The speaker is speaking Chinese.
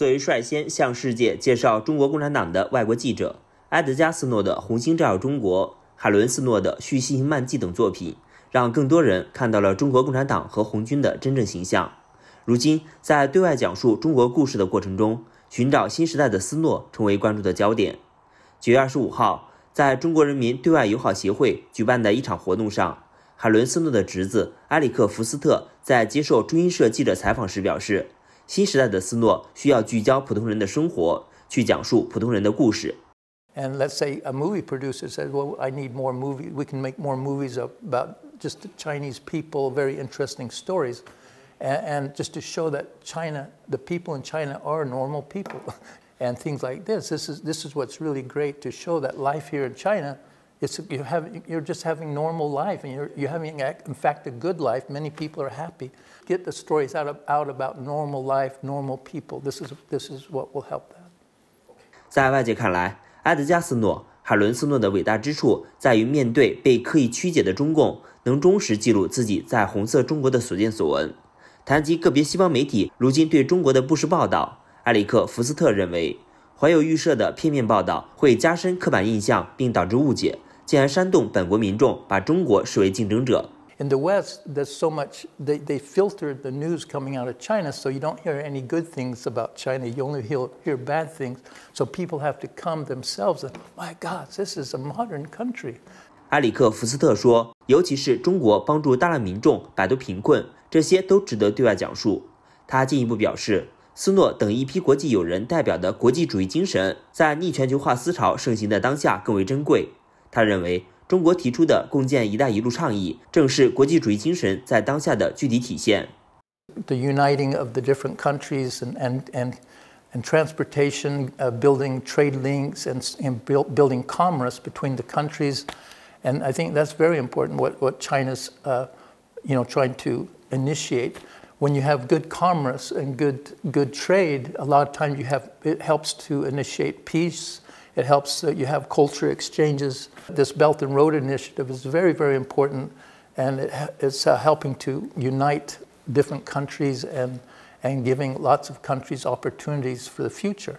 作为率先向世界介绍中国共产党的外国记者，埃德加·斯诺的《红星照耀中国》，海伦·斯诺的《续西行漫记》等作品，让更多人看到了中国共产党和红军的真正形象。如今，在对外讲述中国故事的过程中，寻找新时代的斯诺成为关注的焦点。九月二十五号，在中国人民对外友好协会举办的一场活动上，海伦·斯诺的侄子埃里克·福斯特在接受中新社记者采访时表示。新时代的斯诺需要聚焦普通人的生活，去讲述普通人的故事。And let's say a movie producer says, "Well, I need more movie. We can make more movies about just Chinese people, very interesting stories, and, just to show that China, the people in China are normal people, and things like this. This is this is what's really great to show that life here in China It's you're having, you're just having normal life, and you're, you're having, in fact, a good life. Many people are happy. Get the stories out of out about normal life, normal people. This is, this is what will help that. 在外界看来，埃德加斯诺、海伦斯诺的伟大之处在于面对被刻意曲解的中共，能忠实记录自己在红色中国的所见所闻。谈及个别西方媒体如今对中国的不实报道，埃里克福斯特认为，怀有预设的片面报道会加深刻板印象，并导致误解。竟然煽动本国民众把中国视为竞争者。In the West, there's so much they they filter the news coming out of China, so you don't hear any good things about China. You only hear hear bad things. So people have to come themselves. And my God, this is a modern country. 埃里克福斯特说，尤其是中国帮助大量民众摆脱贫困，这些都值得对外讲述。他进一步表示，斯诺等一批国际友人代表的国际主义精神，在逆全球化思潮盛行的当下更为珍贵。他认为，中国提出的共建“一带一路”倡议，正是国际主义精神在当下的具体体现。The uniting of the different countries and and and and transportation, uh, building trade links and and building commerce between the countries, and I think that's very important. What what China's, uh, you know, trying to initiate. when you have good commerce and good, good trade, a lot of times you have, it helps to initiate peace it helps that you have culture exchanges. This Belt and Road Initiative is very, very important, and it, it's uh, helping to unite different countries and, and giving lots of countries opportunities for the future.